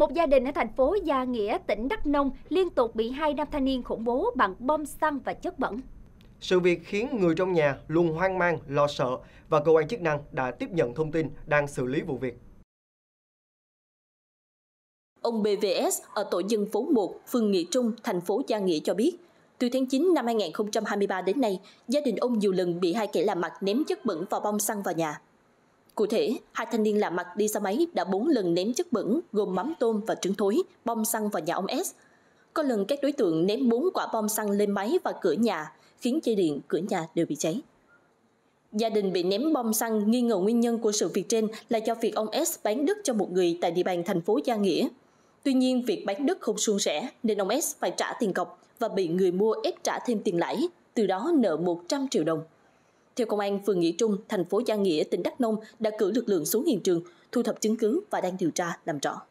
Một gia đình ở thành phố Gia Nghĩa, tỉnh Đắk Nông liên tục bị hai nam thanh niên khủng bố bằng bom xăng và chất bẩn. Sự việc khiến người trong nhà luôn hoang mang, lo sợ và cơ quan chức năng đã tiếp nhận thông tin đang xử lý vụ việc. Ông BVS ở tổ dân phố 1, phường Nghĩa Trung, thành phố Gia Nghĩa cho biết, từ tháng 9 năm 2023 đến nay, gia đình ông nhiều lần bị hai kẻ làm mặt ném chất bẩn vào bom xăng vào nhà. Cụ thể, hai thanh niên lạ mặt đi xe máy đã bốn lần ném chất bẩn gồm mắm tôm và trứng thối, bom xăng vào nhà ông S. Có lần các đối tượng ném bốn quả bom xăng lên máy và cửa nhà, khiến dây điện cửa nhà đều bị cháy. Gia đình bị ném bom xăng nghi ngờ nguyên nhân của sự việc trên là do việc ông S bán đất cho một người tại địa bàn thành phố Gia Nghĩa. Tuy nhiên, việc bán đất không suôn sẻ nên ông S phải trả tiền cọc và bị người mua ép trả thêm tiền lãi, từ đó nợ 100 triệu đồng. Theo công an phường Nghĩa Trung, thành phố Giang Nghĩa, tỉnh Đắk Nông đã cử lực lượng xuống hiện trường, thu thập chứng cứ và đang điều tra làm rõ.